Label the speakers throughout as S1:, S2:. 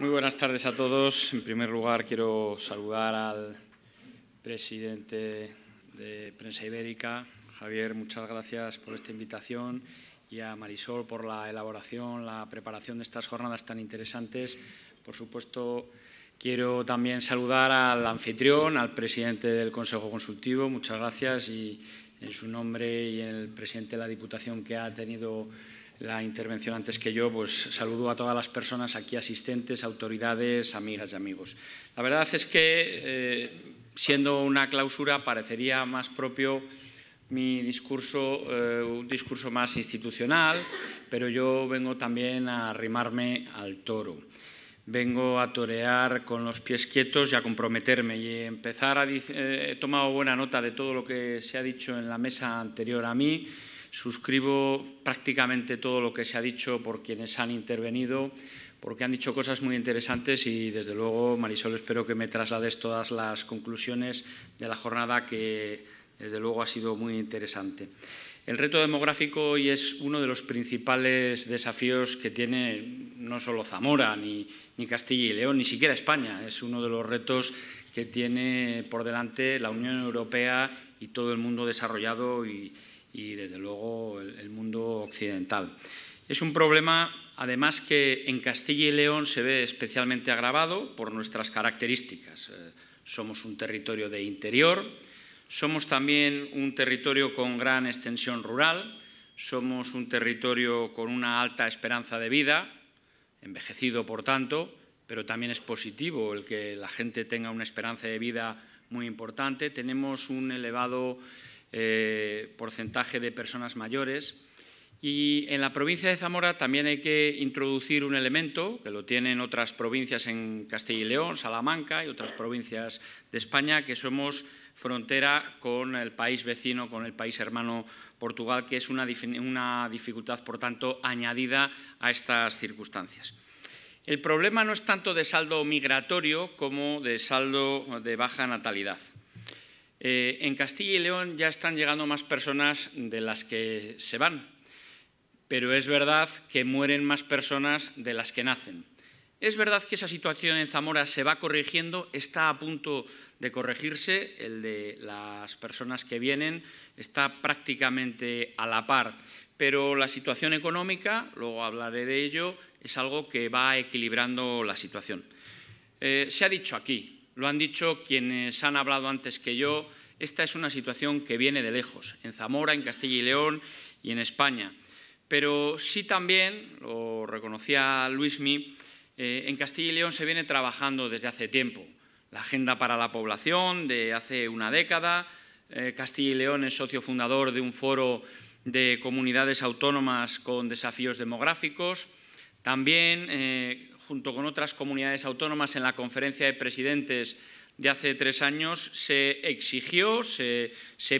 S1: Muy buenas tardes a todos. En primer lugar, quiero saludar al presidente de Prensa Ibérica. Javier, muchas gracias por esta invitación y a Marisol por la elaboración, la preparación de estas jornadas tan interesantes. Por supuesto, quiero también saludar al anfitrión, al presidente del Consejo Consultivo. Muchas gracias y en su nombre y en el presidente de la Diputación que ha tenido la intervención antes que yo, pues saludo a todas las personas aquí asistentes, autoridades, amigas y amigos. La verdad es que, eh, siendo una clausura, parecería más propio mi discurso, eh, un discurso más institucional, pero yo vengo también a arrimarme al toro. Vengo a torear con los pies quietos y a comprometerme y empezar a... Eh, he tomado buena nota de todo lo que se ha dicho en la mesa anterior a mí, Suscribo prácticamente todo lo que se ha dicho por quienes han intervenido, porque han dicho cosas muy interesantes y, desde luego, Marisol, espero que me traslades todas las conclusiones de la jornada que, desde luego, ha sido muy interesante. El reto demográfico hoy es uno de los principales desafíos que tiene no solo Zamora, ni, Castilla y León, ni siquiera España. Es uno de los retos que tiene por delante la Unión Europea y todo el mundo desarrollado y, y desde luego el, mundo occidental. Es un problema, además, que en Castilla y León se ve especialmente agravado por nuestras características. Eh, somos un territorio de interior, somos también un territorio con gran extensión rural, somos un territorio con una alta esperanza de vida, envejecido por tanto, pero también es positivo el que la gente tenga una esperanza de vida muy importante. Tenemos un elevado eh, porcentaje de personas mayores. Y en la provincia de Zamora también hay que introducir un elemento que lo tienen otras provincias en Castilla y León, Salamanca y otras provincias de España, que somos frontera con el país vecino, con el país hermano Portugal, que es una dificultad, por tanto, añadida a estas circunstancias. El problema no es tanto de saldo migratorio como de saldo de baja natalidad. Eh, en Castilla y León ya están llegando más personas de las que se van, pero es verdad que mueren más personas de las que nacen. Es verdad que esa situación en Zamora se va corrigiendo, está a punto de corregirse, el de las personas que vienen está prácticamente a la par, pero la situación económica, luego hablaré de ello, es algo que va equilibrando la situación. Eh, se ha dicho aquí, lo han dicho quienes han hablado antes que yo, esta es una situación que viene de lejos, en Zamora, en Castilla y León y en España. Pero sí también, lo reconocía Luismi, eh, en Castilla y León se viene trabajando desde hace tiempo. La Agenda para la Población de hace una década, eh, Castilla y León es socio fundador de un foro de comunidades autónomas con desafíos demográficos, también eh, junto con otras comunidades autónomas en la conferencia de presidentes de hace tres años, se exigió, se,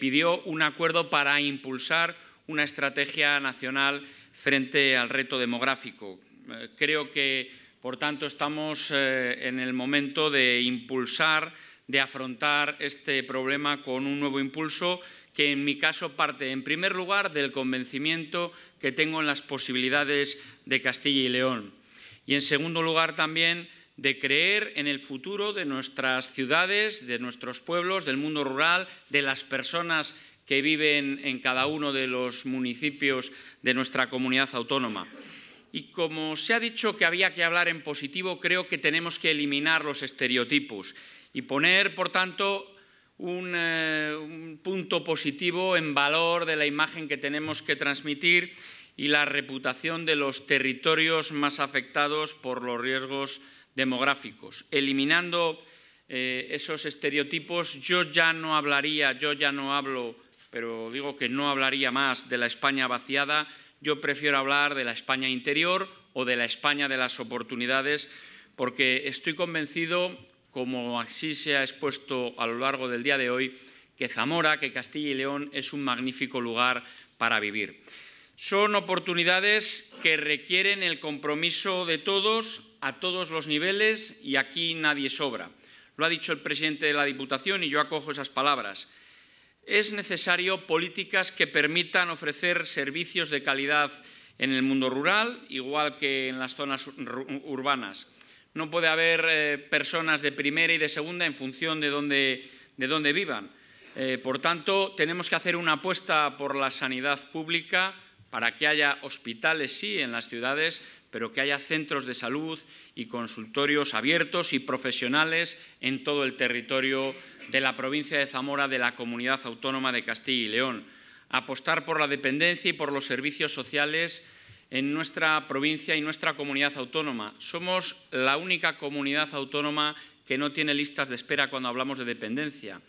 S1: pidió un acuerdo para impulsar una estrategia nacional frente al reto demográfico. Eh, creo que, por tanto, estamos eh, en el momento de impulsar, de afrontar este problema con un nuevo impulso que en mi caso parte, en primer lugar, del convencimiento que tengo en las posibilidades de Castilla y León y en segundo lugar también de creer en el futuro de nuestras ciudades, de nuestros pueblos, del mundo rural, de las personas que viven en cada uno de los municipios de nuestra comunidad autónoma. Y como se ha dicho que había que hablar en positivo, creo que tenemos que eliminar los estereotipos y poner, por tanto, un, eh, un punto positivo en valor de la imagen que tenemos que transmitir y la reputación de los territorios más afectados por los riesgos demográficos. Eliminando eh, esos estereotipos, yo ya no hablaría, yo ya no hablo, pero digo que no hablaría más de la España vaciada, yo prefiero hablar de la España interior o de la España de las oportunidades, porque estoy convencido, como así se ha expuesto a lo largo del día de hoy, que Zamora, que Castilla y León es un magnífico lugar para vivir. Son oportunidades que requieren el compromiso de todos, a todos los niveles, y aquí nadie sobra. Lo ha dicho el presidente de la Diputación y yo acojo esas palabras. Es necesario políticas que permitan ofrecer servicios de calidad en el mundo rural, igual que en las zonas urbanas. No puede haber eh, personas de primera y de segunda en función de dónde, vivan. Eh, por tanto, tenemos que hacer una apuesta por la sanidad pública, para que haya hospitales, sí, en las ciudades, pero que haya centros de salud y consultorios abiertos y profesionales en todo el territorio de la provincia de Zamora, de la comunidad autónoma de Castilla y León. Apostar por la dependencia y por los servicios sociales en nuestra provincia y nuestra comunidad autónoma. Somos la única comunidad autónoma que no tiene listas de espera cuando hablamos de dependencia.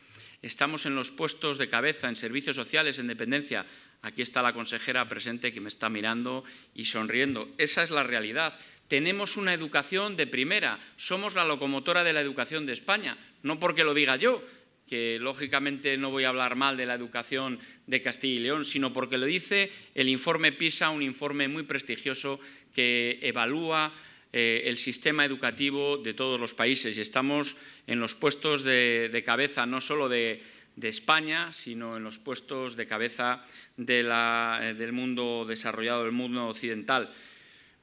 S1: Estamos en los puestos de cabeza en servicios sociales, en dependencia. Aquí está la consejera presente que me está mirando y sonriendo. Esa es la realidad. Tenemos una educación de primera. Somos la locomotora de la educación de España. No porque lo diga yo, que lógicamente no voy a hablar mal de la educación de Castilla y León, sino porque lo dice el informe PISA, un informe muy prestigioso que evalúa eh, el sistema educativo de todos los países. Y estamos en los puestos de cabeza, no solo de de España, sino en los puestos de cabeza eh, del mundo desarrollado, del mundo occidental.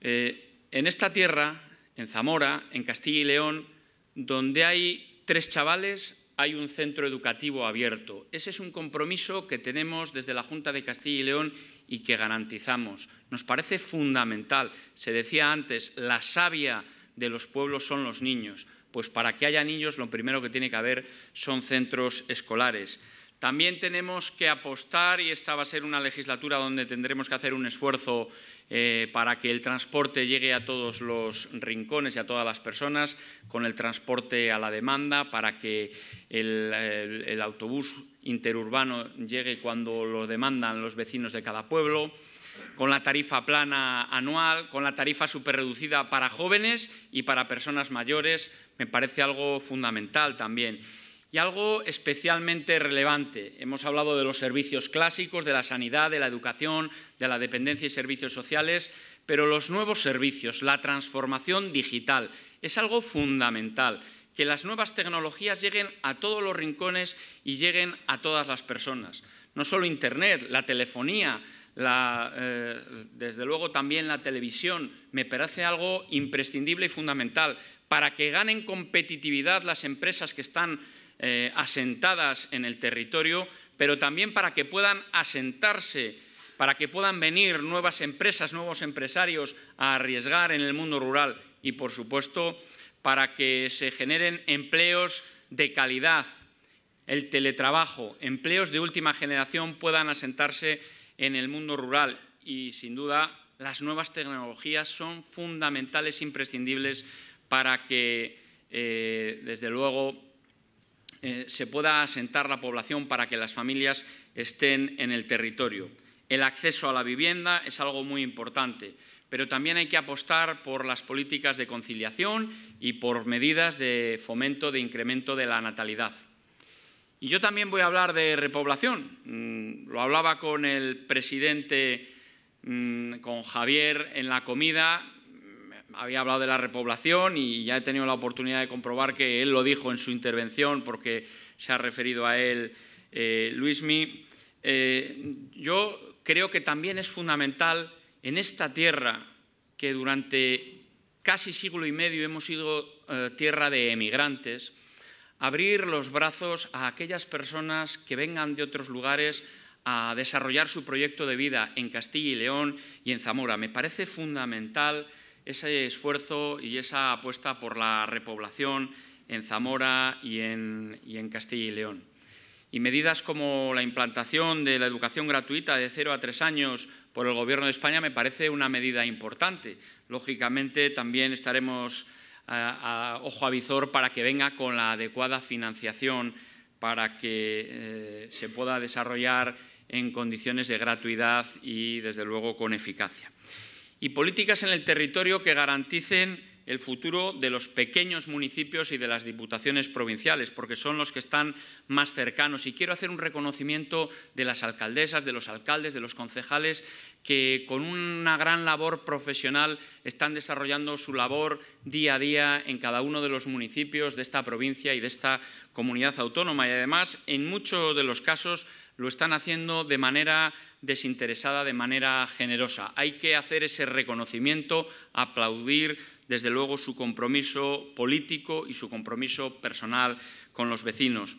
S1: Eh, en esta tierra, en Zamora, en Castilla y León, donde hay tres chavales, hay un centro educativo abierto. Ese es un compromiso que tenemos desde la Junta de Castilla y León y que garantizamos. Nos parece fundamental. Se decía antes, la savia de los pueblos son los niños pues para que haya niños lo primero que tiene que haber son centros escolares. También tenemos que apostar, y esta va a ser una legislatura donde tendremos que hacer un esfuerzo eh, para que el transporte llegue a todos los rincones y a todas las personas, con el transporte a la demanda, para que el autobús interurbano llegue cuando lo demandan los vecinos de cada pueblo con la tarifa plana anual, con la tarifa superreducida para jóvenes y para personas mayores, me parece algo fundamental también. Y algo especialmente relevante, hemos hablado de los servicios clásicos, de la sanidad, de la educación, de la dependencia y servicios sociales, pero los nuevos servicios, la transformación digital, es algo fundamental que las nuevas tecnologías lleguen a todos los rincones y lleguen a todas las personas. No solo Internet, la telefonía, eh, desde luego también la televisión, me parece algo imprescindible y fundamental para que ganen competitividad las empresas que están eh, asentadas en el territorio, pero también para que puedan asentarse, para que puedan venir nuevas empresas, nuevos empresarios a arriesgar en el mundo rural y, por supuesto, para que se generen empleos de calidad, el teletrabajo, empleos de última generación puedan asentarse en el mundo rural y, sin duda, las nuevas tecnologías son fundamentales, imprescindibles para que, eh, desde luego, eh, se pueda asentar la población, para que las familias estén en el territorio. El acceso a la vivienda es algo muy importante, pero también hay que apostar por las políticas de conciliación y por medidas de fomento de incremento de la natalidad. Y yo también voy a hablar de repoblación. Mm, lo hablaba con el presidente, mm, con Javier, en la comida. Mm, había hablado de la repoblación y ya he tenido la oportunidad de comprobar que él lo dijo en su intervención porque se ha referido a él Luis eh, Luismi. Eh, yo creo que también es fundamental en esta tierra que durante casi siglo y medio hemos sido eh, tierra de emigrantes, abrir los brazos a aquellas personas que vengan de otros lugares a desarrollar su proyecto de vida en Castilla y León y en Zamora. Me parece fundamental ese esfuerzo y esa apuesta por la repoblación en Zamora y en, en, Castilla y León. Y medidas como la implantación de la educación gratuita de 0 a 3 años por el Gobierno de España me parece una medida importante. Lógicamente también estaremos a, a Ojo para que venga con la adecuada financiación para que eh, se pueda desarrollar en condiciones de gratuidad y, desde luego, con eficacia. Y políticas en el territorio que garanticen el futuro de los pequeños municipios y de las diputaciones provinciales, porque son los que están más cercanos. Y quiero hacer un reconocimiento de las alcaldesas, de los alcaldes, de los concejales que con una gran labor profesional están desarrollando su labor día a día en cada uno de los municipios de esta provincia y de esta comunidad autónoma. Y además, en muchos de los casos, lo están haciendo de manera desinteresada, de manera generosa. Hay que hacer ese reconocimiento, aplaudir desde luego su compromiso político y su compromiso personal con los vecinos.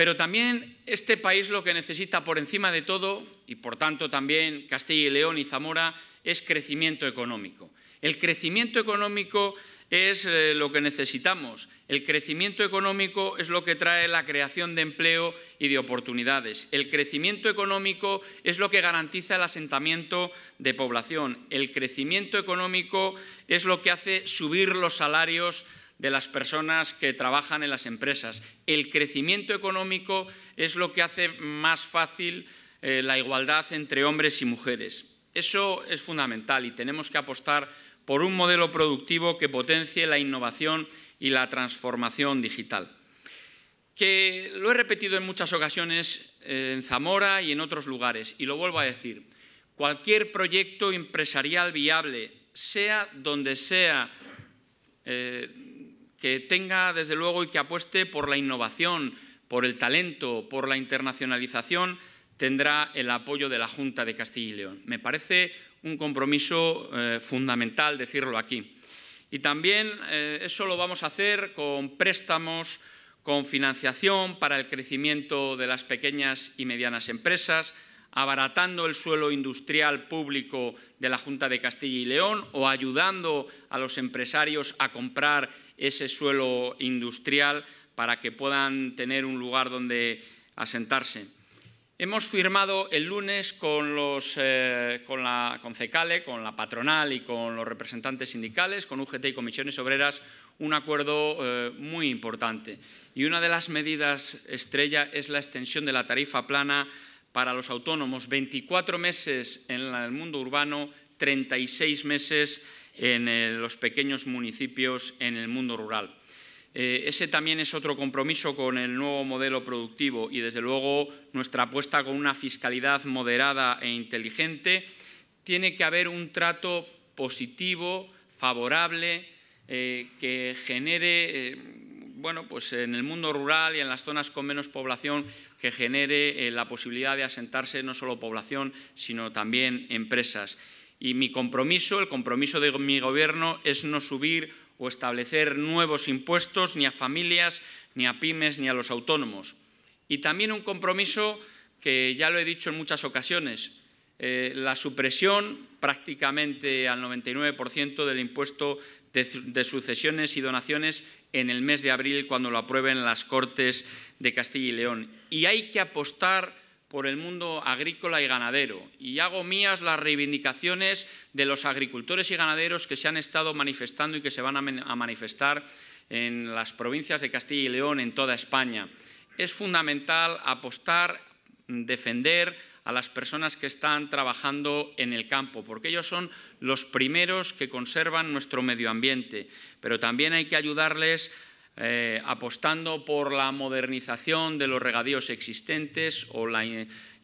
S1: Pero también este país lo que necesita por encima de todo, y por tanto también Castilla y León y Zamora, es crecimiento económico. El crecimiento económico es eh, lo que necesitamos. El crecimiento económico es lo que trae la creación de empleo y de oportunidades. El crecimiento económico es lo que garantiza el asentamiento de población. El crecimiento económico es lo que hace subir los salarios de las personas que trabajan en las empresas. El crecimiento económico es lo que hace más fácil eh, la igualdad entre hombres y mujeres. Eso es fundamental y tenemos que apostar por un modelo productivo que potencie la innovación y la transformación digital. Que lo he repetido en muchas ocasiones eh, en Zamora y en otros lugares y lo vuelvo a decir. Cualquier proyecto empresarial viable, sea donde sea eh, que tenga desde luego y que apueste por la innovación, por el talento, por la internacionalización, tendrá el apoyo de la Junta de Castilla y León. Me parece un compromiso eh, fundamental decirlo aquí. Y también eh, eso lo vamos a hacer con préstamos, con financiación para el crecimiento de las pequeñas y medianas empresas, abaratando el suelo industrial público de la Junta de Castilla y León o ayudando a los empresarios a comprar ese suelo industrial para que puedan tener un lugar donde asentarse. Hemos firmado el lunes con, eh, la, con CECALE, con la patronal y con los representantes sindicales, con UGT y comisiones obreras, un acuerdo eh, muy importante. Y una de las medidas estrella es la extensión de la tarifa plana para los autónomos, 24 meses en el mundo urbano, 36 meses en eh, los pequeños municipios en el mundo rural. Eh, ese también es otro compromiso con el nuevo modelo productivo y, desde luego, nuestra apuesta con una fiscalidad moderada e inteligente. Tiene que haber un trato positivo, favorable, eh, que genere, bueno, pues en el mundo rural y en las zonas con menos población, que genere la posibilidad de asentarse no solo población, sino también empresas. Y mi compromiso, el compromiso de mi gobierno, es no subir o establecer nuevos impuestos ni a familias, ni a pymes, ni a los autónomos. Y también un compromiso que ya lo he dicho en muchas ocasiones, eh, la supresión prácticamente al 99% del impuesto de, de sucesiones y donaciones en el mes de abril cuando lo aprueben las Cortes de Castilla y León. Y hay que apostar por el mundo agrícola y ganadero y hago mías las reivindicaciones de los agricultores y ganaderos que se han estado manifestando y que se van a, manifestar en las provincias de Castilla y León, en toda España. Es fundamental apostar, defender a las personas que están trabajando en el campo, porque ellos son los primeros que conservan nuestro medio ambiente, pero también hay que ayudarles eh, apostando por la modernización de los regadíos existentes o la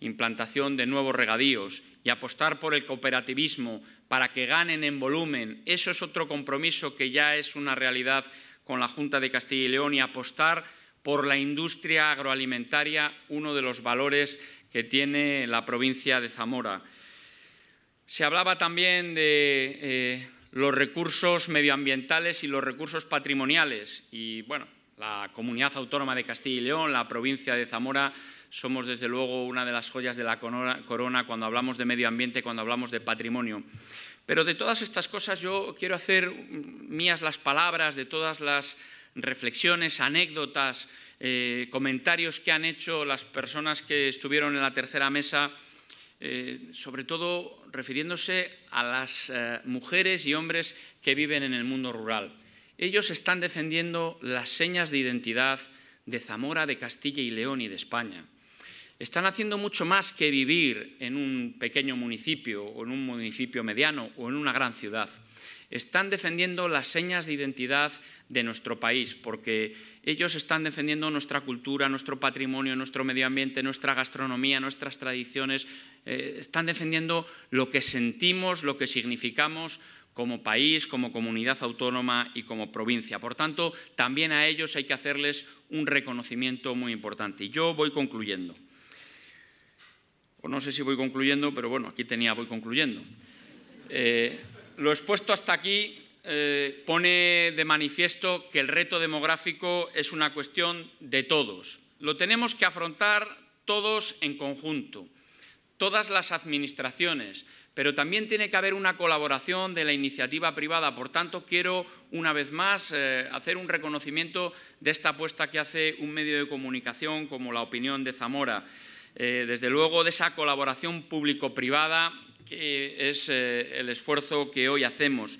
S1: implantación de nuevos regadíos y apostar por el cooperativismo para que ganen en volumen. Eso es otro compromiso que ya es una realidad con la Junta de Castilla y León y apostar por la industria agroalimentaria, uno de los valores que tiene la provincia de Zamora. Se hablaba también de eh, los recursos medioambientales y los recursos patrimoniales. Y bueno, la comunidad autónoma de Castilla y León, la provincia de Zamora, somos desde luego una de las joyas de la corona cuando hablamos de medio ambiente, cuando hablamos de patrimonio. Pero de todas estas cosas yo quiero hacer mías las palabras, de todas las reflexiones, anécdotas, eh, comentarios que han hecho las personas que estuvieron en la tercera mesa eh, sobre todo refiriéndose a las eh, mujeres y hombres que viven en el mundo rural. Ellos están defendiendo las señas de identidad de Zamora, de Castilla y León y de España. Están haciendo mucho más que vivir en un pequeño municipio o en un municipio mediano o en una gran ciudad. Están defendiendo las señas de identidad de nuestro país porque ellos están defendiendo nuestra cultura, nuestro patrimonio, nuestro medio ambiente, nuestra gastronomía, nuestras tradiciones, eh, están defendiendo lo que sentimos, lo que significamos como país, como comunidad autónoma y como provincia. Por tanto, también a ellos hay que hacerles un reconocimiento muy importante. Y yo voy concluyendo. O no sé si voy concluyendo, pero bueno, aquí tenía voy concluyendo. Eh, lo lo expuesto hasta aquí eh, pone de manifiesto que el reto demográfico es una cuestión de todos. Lo tenemos que afrontar todos en conjunto, todas las administraciones, pero también tiene que haber una colaboración de la iniciativa privada. Por tanto, quiero una vez más eh, hacer un reconocimiento de esta apuesta que hace un medio de comunicación como La Opinión de Zamora. Eh, desde luego, de esa colaboración público-privada que es el esfuerzo que hoy hacemos.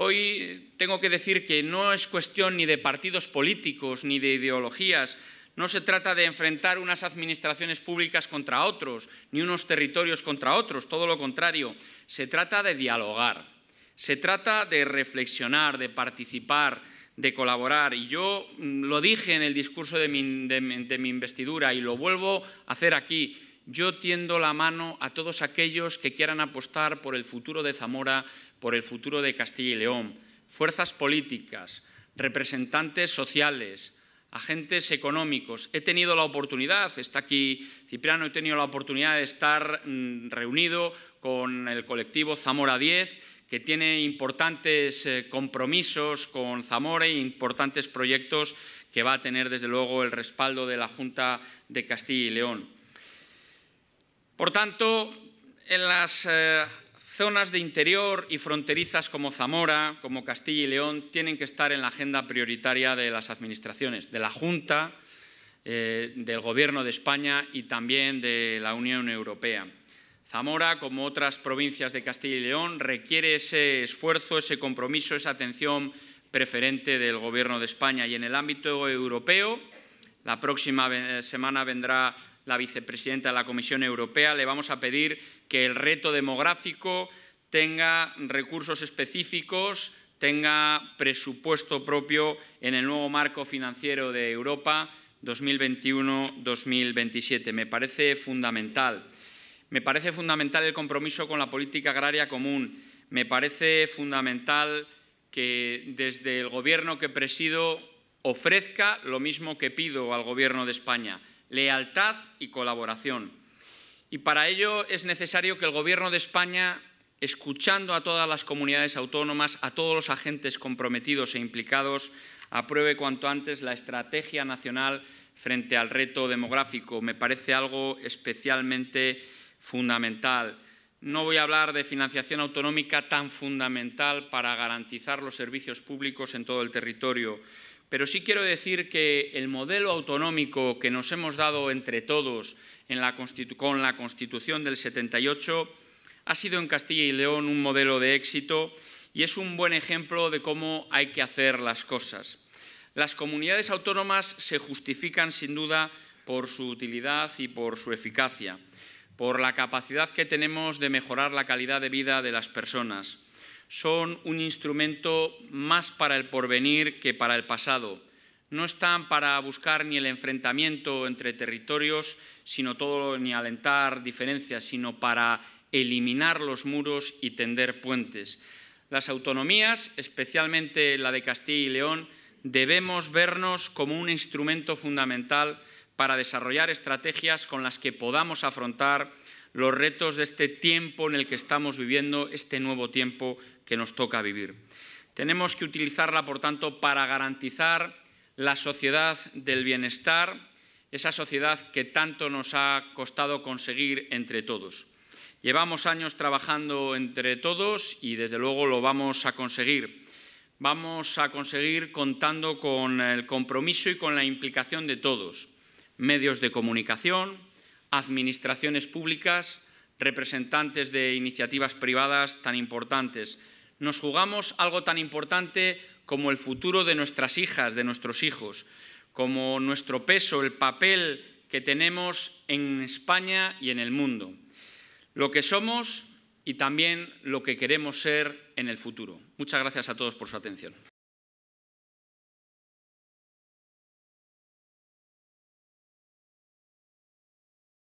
S1: Hoy tengo que decir que no es cuestión ni de partidos políticos ni de ideologías. No se trata de enfrentar unas administraciones públicas contra otros, ni unos territorios contra otros, todo lo contrario. Se trata de dialogar, se trata de reflexionar, de participar, de colaborar. Y yo mm, lo dije en el discurso de mi, investidura y lo vuelvo a hacer aquí yo tiendo la mano a todos aquellos que quieran apostar por el futuro de Zamora, por el futuro de Castilla y León, fuerzas políticas, representantes sociales, agentes económicos. He tenido la oportunidad, está aquí Cipriano, he tenido la oportunidad de estar mm, reunido con el colectivo Zamora 10, que tiene importantes eh, compromisos con Zamora e importantes proyectos que va a tener, desde luego, el respaldo de la Junta de Castilla y León. Por tanto, en las eh, zonas de interior y fronterizas como Zamora, como Castilla y León, tienen que estar en la agenda prioritaria de las administraciones, de la Junta, eh, del Gobierno de España y también de la Unión Europea. Zamora, como otras provincias de Castilla y León, requiere ese esfuerzo, ese compromiso, esa atención preferente del Gobierno de España. Y en el ámbito europeo, la próxima semana vendrá la vicepresidenta de la Comisión Europea, le vamos a pedir que el reto demográfico tenga recursos específicos, tenga presupuesto propio en el nuevo marco financiero de Europa 2021-2027. Me parece fundamental. Me parece fundamental el compromiso con la política agraria común. Me parece fundamental que desde el Gobierno que presido ofrezca lo mismo que pido al Gobierno de España, lealtad y colaboración. Y para ello es necesario que el Gobierno de España, escuchando a todas las comunidades autónomas, a todos los agentes comprometidos e implicados, apruebe cuanto antes la estrategia nacional frente al reto demográfico. Me parece algo especialmente fundamental. No voy a hablar de financiación autonómica tan fundamental para garantizar los servicios públicos en todo el territorio. Pero sí quiero decir que el modelo autonómico que nos hemos dado entre todos con la Constitución del 78 ha sido en Castilla y León un modelo de éxito y es un buen ejemplo de cómo hay que hacer las cosas. Las comunidades autónomas se justifican sin duda por su utilidad y por su eficacia, por la capacidad que tenemos de mejorar la calidad de vida de las personas, son un instrumento más para el porvenir que para el pasado. No están para buscar ni el enfrentamiento entre territorios, sino todo, ni alentar diferencias, sino para eliminar los muros y tender puentes. Las autonomías, especialmente la de Castilla y León, debemos vernos como un instrumento fundamental para desarrollar estrategias con las que podamos afrontar los retos de este tiempo en el que estamos viviendo, este nuevo tiempo que nos toca vivir. Tenemos que utilizarla, por tanto, para garantizar la sociedad del bienestar, esa sociedad que tanto nos ha costado conseguir entre todos. Llevamos años trabajando entre todos y desde luego lo vamos a conseguir. Vamos a conseguir contando con el compromiso y con la implicación de todos, medios de comunicación, administraciones públicas, representantes de iniciativas privadas tan importantes, nos jugamos algo tan importante como el futuro de nuestras hijas, de nuestros hijos, como nuestro peso, el papel que tenemos en España y en el mundo, lo que somos y también lo que queremos ser en el futuro. Muchas gracias a todos por su atención.